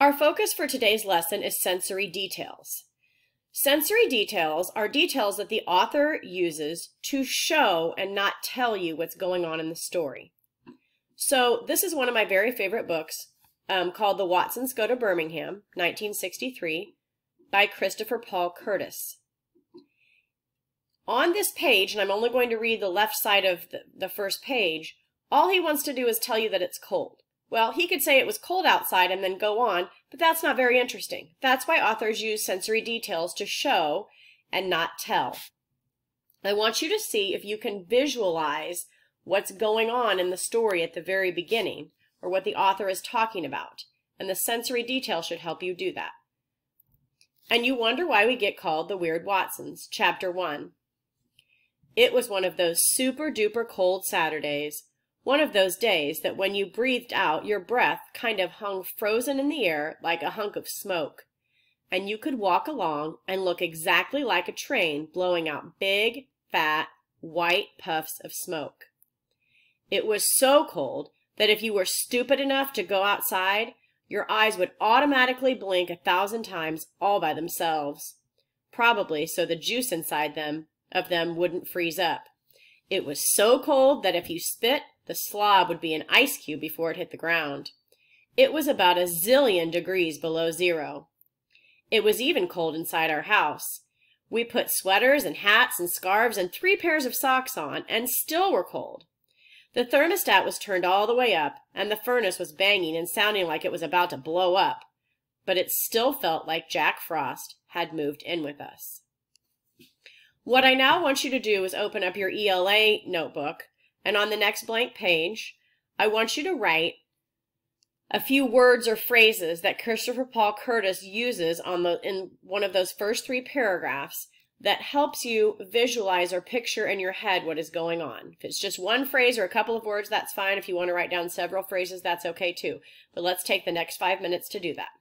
Our focus for today's lesson is sensory details. Sensory details are details that the author uses to show and not tell you what's going on in the story. So this is one of my very favorite books um, called The Watsons Go to Birmingham, 1963, by Christopher Paul Curtis. On this page, and I'm only going to read the left side of the, the first page, all he wants to do is tell you that it's cold. Well, he could say it was cold outside and then go on, but that's not very interesting. That's why authors use sensory details to show and not tell. I want you to see if you can visualize what's going on in the story at the very beginning or what the author is talking about, and the sensory detail should help you do that. And you wonder why we get called the Weird Watsons, Chapter 1. It was one of those super duper cold Saturdays one of those days that when you breathed out, your breath kind of hung frozen in the air like a hunk of smoke. And you could walk along and look exactly like a train blowing out big, fat, white puffs of smoke. It was so cold that if you were stupid enough to go outside, your eyes would automatically blink a thousand times all by themselves, probably so the juice inside them of them wouldn't freeze up. It was so cold that if you spit, the slob would be an ice cube before it hit the ground. It was about a zillion degrees below zero. It was even cold inside our house. We put sweaters and hats and scarves and three pairs of socks on, and still were cold. The thermostat was turned all the way up, and the furnace was banging and sounding like it was about to blow up, but it still felt like Jack Frost had moved in with us. What I now want you to do is open up your ELA notebook, and on the next blank page, I want you to write a few words or phrases that Christopher Paul Curtis uses on the in one of those first three paragraphs that helps you visualize or picture in your head what is going on. If it's just one phrase or a couple of words, that's fine. If you want to write down several phrases, that's okay too. But let's take the next five minutes to do that.